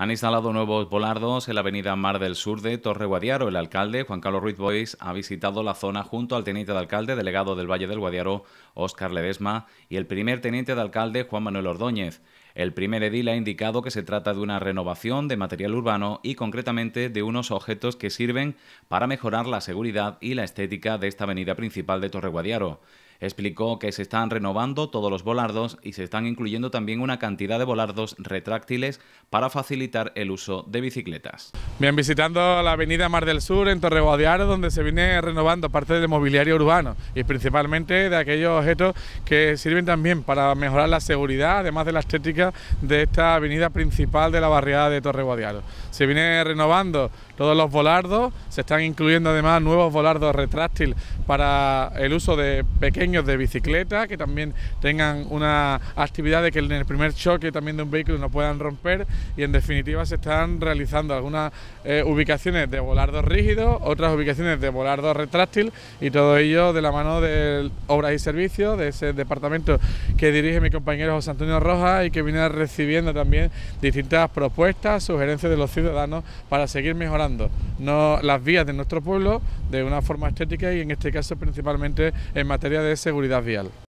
Han instalado nuevos volardos en la avenida Mar del Sur de Torre Guadiaro. El alcalde, Juan Carlos Ruiz Bois, ha visitado la zona junto al teniente de alcalde delegado del Valle del Guadiaro, Óscar Ledesma, y el primer teniente de alcalde, Juan Manuel Ordóñez. El primer edil ha indicado que se trata de una renovación de material urbano y concretamente de unos objetos que sirven para mejorar la seguridad y la estética de esta avenida principal de Torre Guadiaro. Explicó que se están renovando todos los volardos y se están incluyendo también una cantidad de volardos retráctiles para facilitar el uso de bicicletas. Bien, visitando la avenida Mar del Sur en Torre Guadiaro, donde se viene renovando parte del mobiliario urbano y principalmente de aquellos objetos que sirven también para mejorar la seguridad, además de la estética de esta avenida principal de la barriada de Torre Guadiaro. Se viene renovando todos los volardos, se están incluyendo además nuevos volardos retráctiles... para el uso de pequeños de bicicleta, que también tengan una actividad de que en el primer choque también de un vehículo no puedan romper y en definitiva se están realizando algunas eh, ubicaciones de volardo rígido, otras ubicaciones de volardo retráctil y todo ello de la mano de Obras y Servicios, de ese departamento que dirige mi compañero José Antonio Rojas y que viene recibiendo también distintas propuestas, sugerencias de los ciudadanos para seguir mejorando no, las vías de nuestro pueblo de una forma estética y en este caso principalmente en materia de seguridad vial.